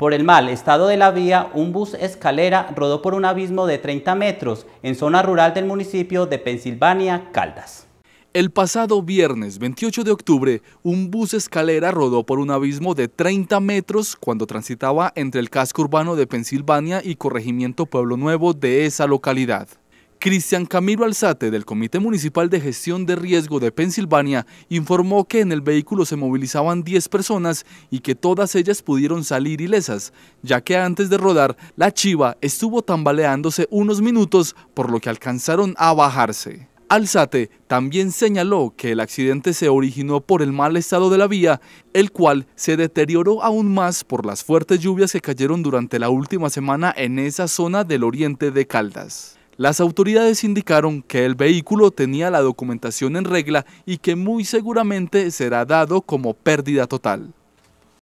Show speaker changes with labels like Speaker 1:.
Speaker 1: Por el mal estado de la vía, un bus escalera rodó por un abismo de 30
Speaker 2: metros en zona rural del municipio de Pensilvania, Caldas. El pasado viernes 28 de octubre, un bus escalera rodó por un abismo de 30 metros cuando transitaba entre el casco urbano de Pensilvania y corregimiento Pueblo Nuevo de esa localidad. Cristian Camilo Alzate del Comité Municipal de Gestión de Riesgo de Pensilvania informó que en el vehículo se movilizaban 10 personas y que todas ellas pudieron salir ilesas, ya que antes de rodar la chiva estuvo tambaleándose unos minutos por lo que alcanzaron a bajarse. Alzate también señaló que el accidente se originó por el mal estado de la vía, el cual se deterioró aún más por las fuertes lluvias que cayeron durante la última semana en esa zona del oriente de Caldas. Las autoridades indicaron que el vehículo tenía la documentación en regla y que muy seguramente será dado como pérdida total.